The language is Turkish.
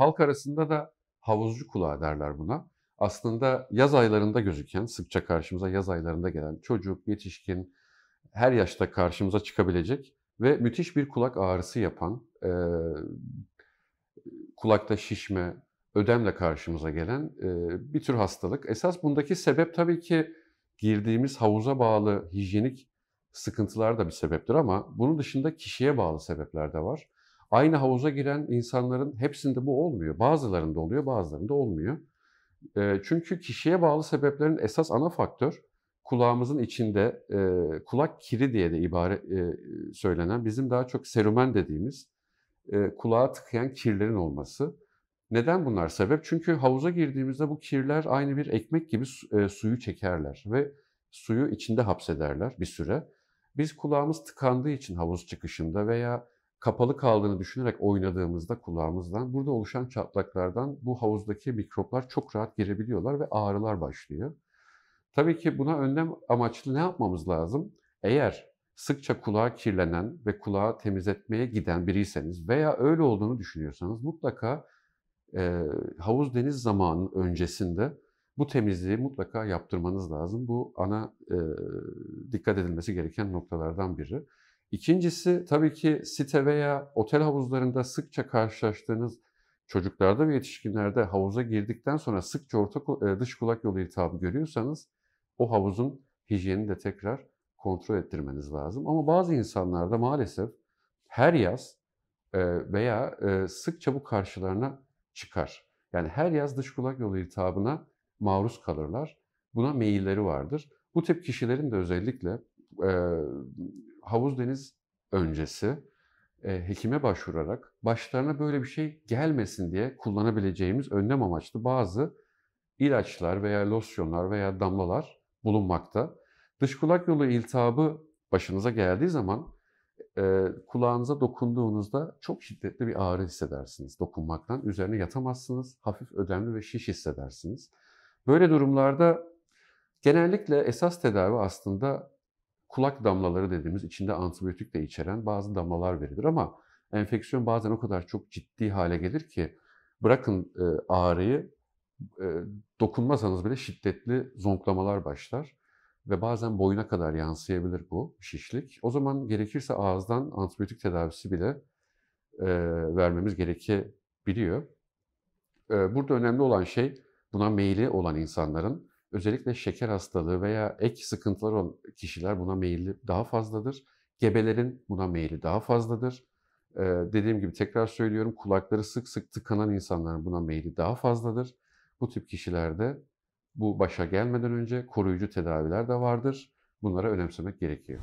Halk arasında da havuzcu kulağı derler buna. Aslında yaz aylarında gözüken, sıkça karşımıza yaz aylarında gelen çocuk, yetişkin, her yaşta karşımıza çıkabilecek ve müthiş bir kulak ağrısı yapan, e, kulakta şişme, ödemle karşımıza gelen e, bir tür hastalık. Esas bundaki sebep tabii ki girdiğimiz havuza bağlı hijyenik sıkıntılar da bir sebeptir ama bunun dışında kişiye bağlı sebepler de var. Aynı havuza giren insanların hepsinde bu olmuyor. Bazılarında oluyor, bazılarında olmuyor. E, çünkü kişiye bağlı sebeplerin esas ana faktör kulağımızın içinde e, kulak kiri diye de ibare e, söylenen bizim daha çok serumen dediğimiz e, kulağa tıkayan kirlerin olması. Neden bunlar sebep? Çünkü havuza girdiğimizde bu kirler aynı bir ekmek gibi su, e, suyu çekerler ve suyu içinde hapsederler bir süre. Biz kulağımız tıkandığı için havuz çıkışında veya kapalı kaldığını düşünerek oynadığımızda kulağımızdan burada oluşan çatlaklardan bu havuzdaki mikroplar çok rahat girebiliyorlar ve ağrılar başlıyor. Tabii ki buna önlem amaçlı ne yapmamız lazım? Eğer sıkça kulağa kirlenen ve kulağı temizletmeye giden biriyseniz veya öyle olduğunu düşünüyorsanız mutlaka e, havuz deniz zamanı öncesinde bu temizliği mutlaka yaptırmanız lazım. Bu ana e, dikkat edilmesi gereken noktalardan biri. İkincisi tabii ki site veya otel havuzlarında sıkça karşılaştığınız çocuklarda ve yetişkinlerde havuza girdikten sonra sıkça orta, e, dış kulak yolu iltihabı görüyorsanız o havuzun hijyenini de tekrar kontrol ettirmeniz lazım. Ama bazı insanlarda maalesef her yaz e, veya e, sıkça bu karşılarına çıkar. Yani her yaz dış kulak yolu iltihabına maruz kalırlar. Buna meyilleri vardır. Bu tip kişilerin de özellikle havuz deniz öncesi e, hekime başvurarak başlarına böyle bir şey gelmesin diye kullanabileceğimiz önlem amaçlı bazı ilaçlar veya losyonlar veya damlalar bulunmakta. Dış kulak yolu iltihabı başınıza geldiği zaman e, kulağınıza dokunduğunuzda çok şiddetli bir ağrı hissedersiniz dokunmaktan. Üzerine yatamazsınız, hafif ödemli ve şiş hissedersiniz. Böyle durumlarda genellikle esas tedavi aslında kulak damlaları dediğimiz içinde antibiyotik de içeren bazı damlalar verilir ama enfeksiyon bazen o kadar çok ciddi hale gelir ki bırakın e, ağrıyı e, dokunmasanız bile şiddetli zonklamalar başlar ve bazen boyuna kadar yansıyabilir bu şişlik. O zaman gerekirse ağızdan antibiyotik tedavisi bile e, vermemiz gerekebiliyor. Burada önemli olan şey buna meyli olan insanların Özellikle şeker hastalığı veya ek sıkıntılar olan kişiler buna meyilli daha fazladır. Gebelerin buna meyilli daha fazladır. Ee, dediğim gibi tekrar söylüyorum kulakları sık sık tıkanan insanların buna meyilli daha fazladır. Bu tip kişilerde bu başa gelmeden önce koruyucu tedaviler de vardır. Bunlara önemsemek gerekiyor.